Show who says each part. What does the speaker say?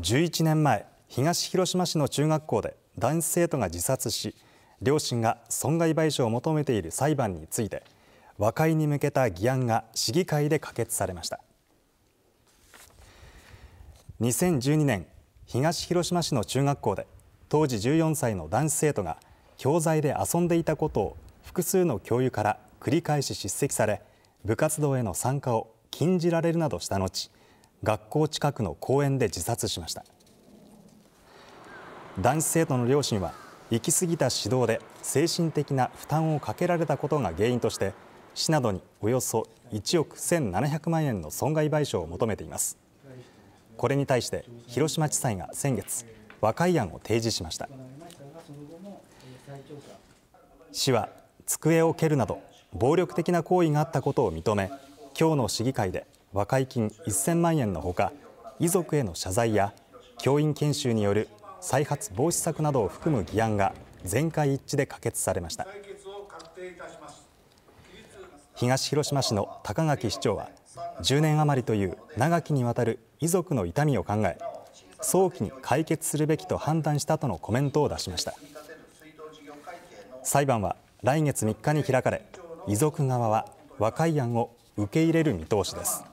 Speaker 1: 11年前東広島市の中学校で男子生徒が自殺し両親が損害賠償を求めている裁判について和解に向けた議案が市議会で可決されました2012年東広島市の中学校で当時14歳の男子生徒が教材で遊んでいたことを複数の教諭から繰り返し叱責され部活動への参加を禁じられるなどした後学校近くの公園で自殺しました男子生徒の両親は行き過ぎた指導で精神的な負担をかけられたことが原因として市などにおよそ1億1700万円の損害賠償を求めていますこれに対して広島地裁が先月和解案を提示しました市は机を蹴るなど暴力的な行為があったことを認め今日の市議会で和解金1000万円のほか遺族への謝罪や教員研修による再発防止策などを含む議案が全会一致で可決されました東広島市の高垣市長は10年余りという長きにわたる遺族の痛みを考え早期に解決するべきと判断したとのコメントを出しました裁判は来月3日に開かれ遺族側は和解案を受け入れる見通しです。